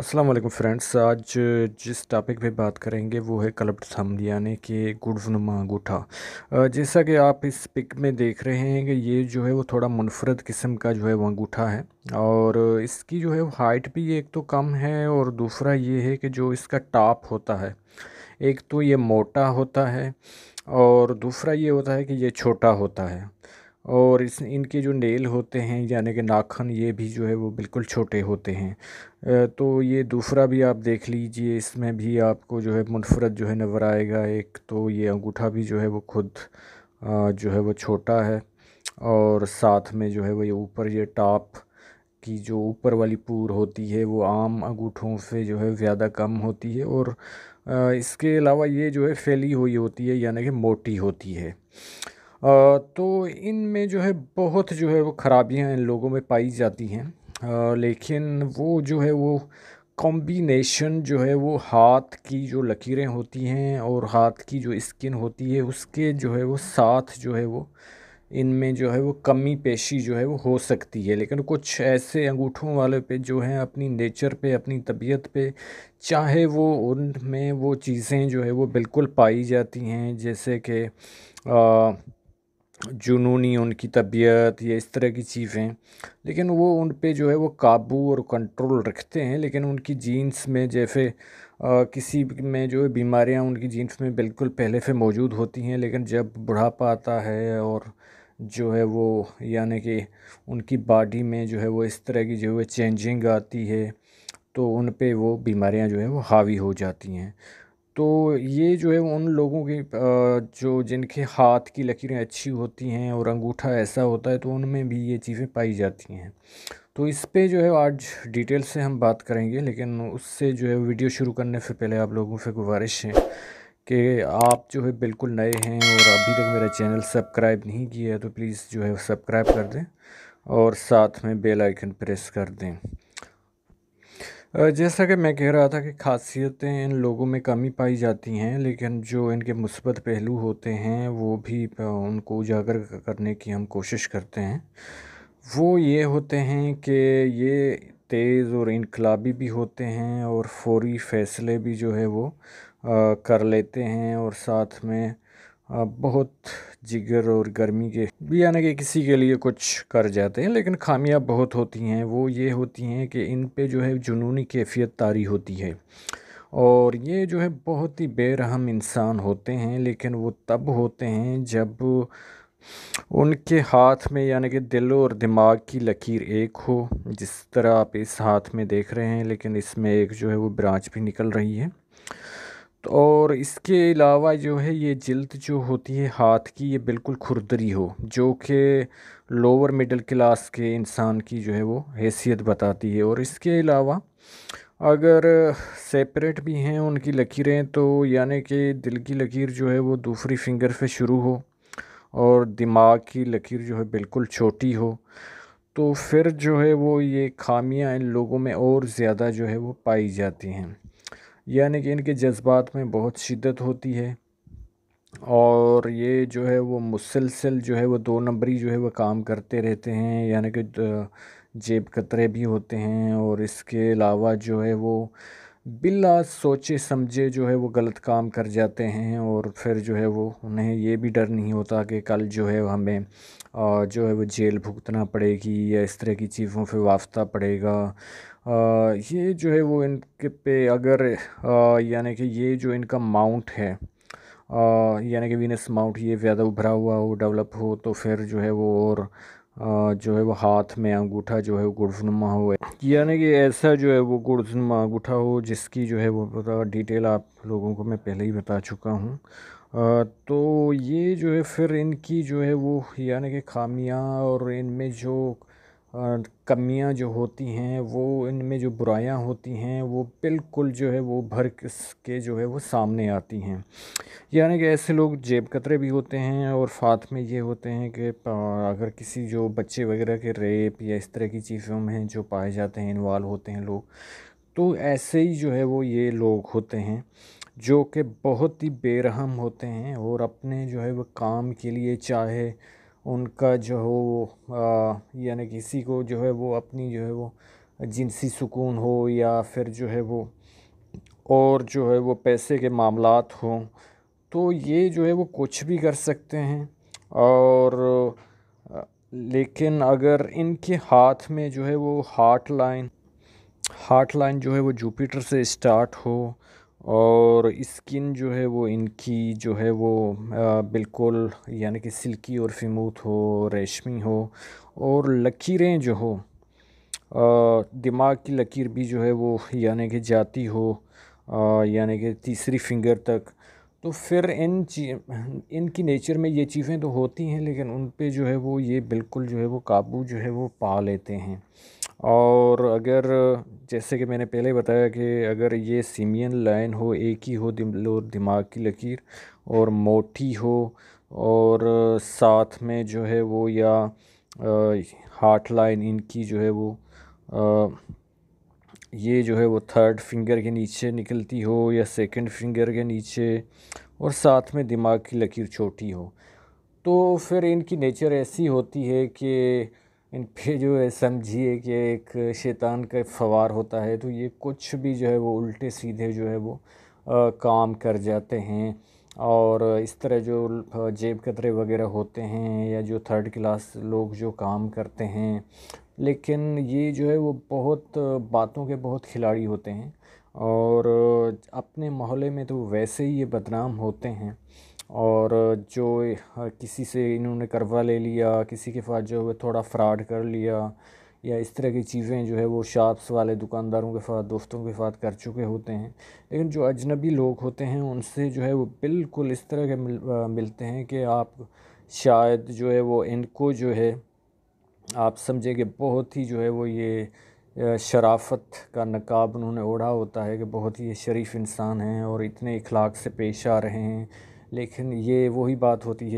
अस्सलाम वालेकुम फ्रेंड्स आज जिस टॉपिक पे बात करेंगे वो है कलप्ट थम्ब यानी कि गुड़नुमा अंगूठा जैसा कि आप इस पिक में देख रहे हैं कि ये जो है वो थोड़ा मुनफरद किस्म का जो है वो अंगूठा है और इसकी जो है हाइट भी एक तो कम है और दूसरा ये है कि जो इसका टॉप होता है एक तो ये मोटा होता है और दूसरा ये होता है कि ये छोटा होता है और इस इनके जो नेल होते हैं यानी कि नाखन ये भी जो है वो बिल्कुल छोटे होते हैं तो ये दूसरा भी आप देख लीजिए इसमें भी आपको जो है मुनफरद जो है नज़र आएगा एक तो ये अंगूठा भी जो है वो खुद जो है वो छोटा है और साथ में जो है वो ये ऊपर ये टाप की जो ऊपर वाली पूर होती है वो आम अंगूठों से जो है ज़्यादा कम होती है और इसके अलावा ये जो है फैली हुई होती है यानी कि मोटी होती है तो इन में जो है बहुत जो है वो ख़राबियाँ इन लोगों में पाई जाती हैं लेकिन वो जो है वो कॉम्बिनेशन जो है वो हाथ की जो लकीरें होती हैं और हाथ की जो स्किन होती है उसके जो है वो साथ जो है वो इनमें जो है वो कमी पेशी जो है वो हो सकती है लेकिन कुछ ऐसे अंगूठों वाले पे जो हैं अपनी नेचर पे अपनी तबीयत पे चाहे वो उनमें वो चीज़ें जो है वो बिल्कुल पाई जाती हैं जैसे कि जुनूनी उनकी तबीयत या इस तरह की चीज़ें लेकिन वो उन पे जो है वो काबू और कंट्रोल रखते हैं लेकिन उनकी जीन्स में जैसे किसी में जो है बीमारियाँ उनकी जीन्स में बिल्कुल पहले से मौजूद होती हैं लेकिन जब बुढ़ापा आता है और जो है वो यानी कि उनकी बॉडी में जो है वो इस तरह की जो है चेंजिंग आती है तो उन पे वो बीमारियाँ जो है वो हावी हो जाती हैं तो ये जो है उन लोगों की जो जिनके हाथ की लकीरें अच्छी होती हैं और अंगूठा ऐसा होता है तो उनमें भी ये चीज़ें पाई जाती हैं तो इस पे जो है आज डिटेल से हम बात करेंगे लेकिन उससे जो है वीडियो शुरू करने से पहले आप लोगों से गुजारिश है कि आप जो है बिल्कुल नए हैं और अभी तक मेरा चैनल सब्सक्राइब नहीं किया है तो प्लीज़ जो है सब्सक्राइब कर दें और साथ में बेल आइकन प्रेस कर दें जैसा कि मैं कह रहा था कि खासियतें इन लोगों में कमी पाई जाती हैं लेकिन जो इनके मुसबत पहलू होते हैं वो भी उनको उजागर करने की हम कोशिश करते हैं वो ये होते हैं कि ये तेज़ और इनकलाबी भी होते हैं और फौरी फ़ैसले भी जो है वो आ, कर लेते हैं और साथ में बहुत जिगर और गर्मी के भी यानी कि किसी के लिए कुछ कर जाते हैं लेकिन खामियां बहुत होती हैं वो ये होती हैं कि इन पे जो है जुनूनी कैफियत तारी होती है और ये जो है बहुत ही बेरहम इंसान होते हैं लेकिन वो तब होते हैं जब उनके हाथ में यानी कि दिल और दिमाग की लकीर एक हो जिस तरह आप इस हाथ में देख रहे हैं लेकिन इसमें एक जो है वो ब्रांच भी निकल रही है और इसके अलावा जो है ये जल्द जो होती है हाथ की ये बिल्कुल खुरदरी हो जो कि लोअर मिडिल क्लास के इंसान की जो है वो हैसियत बताती है और इसके अलावा अगर सेपरेट भी हैं उनकी लकीरें तो यानी कि दिल की लकीर जो है वो दूसरी फिंगर से शुरू हो और दिमाग की लकीर जो है बिल्कुल छोटी हो तो फिर जो है वो ये खामियां इन लोगों में और ज़्यादा जो है वो पाई जाती हैं यानी कि इनके जज्बात में बहुत शिद्दत होती है और ये जो है वो मुसलसल जो है वो दो नंबरी जो है वो काम करते रहते हैं यानी कि जेब कतरे भी होते हैं और इसके अलावा जो है वो बिला सोचे समझे जो है वो गलत काम कर जाते हैं और फिर जो है वो उन्हें ये भी डर नहीं होता कि कल जो है हमें जो है वो जेल भुगतना पड़ेगी या इस तरह की चीज़ों पर वास्ता पड़ेगा ये जो है वो इनके पे अगर यानी कि ये जो इनका माउंट है यानी कि वीनस माउंट ये ज़्यादा उभरा हुआ हो डेवलप हो तो फिर जो है वो और आ, जो है वो हाथ में अंगूठा जो है वो गुड़जनुमा हो यानी कि ऐसा जो है वो गुर्जनुमा अंगूठा हो जिसकी जो है वो डिटेल आप लोगों को मैं पहले ही बता चुका हूँ तो ये जो है फिर इनकी जो है वो यानी कि खामियाँ और इनमें जो कमियां जो होती हैं वो इनमें जो बुराइयां होती हैं वो बिल्कुल जो है वो भर के जो है वो सामने आती हैं यानी कि ऐसे लोग जेब कतरे भी होते हैं और साथ में ये होते हैं कि अगर किसी जो बच्चे वगैरह के रेप या इस तरह की चीज़ों में जो पाए जाते हैं इन्वॉल्व होते हैं लोग तो ऐसे ही जो है वो ये लोग होते हैं जो कि बहुत ही बेरहम होते हैं और अपने जो है वो काम के लिए चाहे उनका जो हो वो यानी किसी को जो है वो अपनी जो है वो जिनसी सुकून हो या फिर जो है वो और जो है वो पैसे के मामलात हों तो ये जो है वो कुछ भी कर सकते हैं और लेकिन अगर इनके हाथ में जो है वो हार्ट लाइन हार्ट लाइन जो है वो जुपिटर से स्टार्ट हो और स्किन जो है वो इनकी जो है वो बिल्कुल यानी कि सिल्की और फिमूत हो रेशमी हो और लकीरें जो हो दिमाग की लकीर भी जो है वो यानी कि जाती हो यानी कि तीसरी फिंगर तक तो फिर इन इनकी नेचर में ये चीज़ें तो होती हैं लेकिन उन पे जो है वो ये बिल्कुल जो है वो काबू जो है वो पा लेते हैं और अगर जैसे कि मैंने पहले बताया कि अगर ये सीमियन लाइन हो एक ही हो दिलो दिमाग की लकीर और मोटी हो और साथ में जो है वो या हार्ट लाइन इनकी जो है वो आ, ये जो है वो थर्ड फिंगर के नीचे निकलती हो या सेकंड फिंगर के नीचे और साथ में दिमाग की लकीर छोटी हो तो फिर इनकी नेचर ऐसी होती है कि इन पे जो है समझिए कि एक शैतान का फवार होता है तो ये कुछ भी जो है वो उल्टे सीधे जो है वो आ, काम कर जाते हैं और इस तरह जो जेब कतरे वगैरह होते हैं या जो थर्ड क्लास लोग जो काम करते हैं लेकिन ये जो है वो बहुत बातों के बहुत खिलाड़ी होते हैं और अपने मोहल्ले में तो वैसे ही ये बदनाम होते हैं और जो किसी से इन्होंने करवा ले लिया किसी के पास जो है थोड़ा फ्रॉड कर लिया या इस तरह की चीज़ें जो है वो शॉप्स वाले दुकानदारों के साथ दोस्तों के साथ कर चुके होते हैं लेकिन जो अजनबी लोग होते हैं उनसे जो है वो बिल्कुल इस तरह के मिल, आ, मिलते हैं कि आप शायद जो है वो इनको जो है आप समझे कि बहुत ही जो है वो ये शराफत का नकाब उन्होंने ओढ़ा होता है कि बहुत ही शरीफ इंसान हैं और इतने इखलाक से पेश आ रहे हैं लेकिन ये वही बात होती है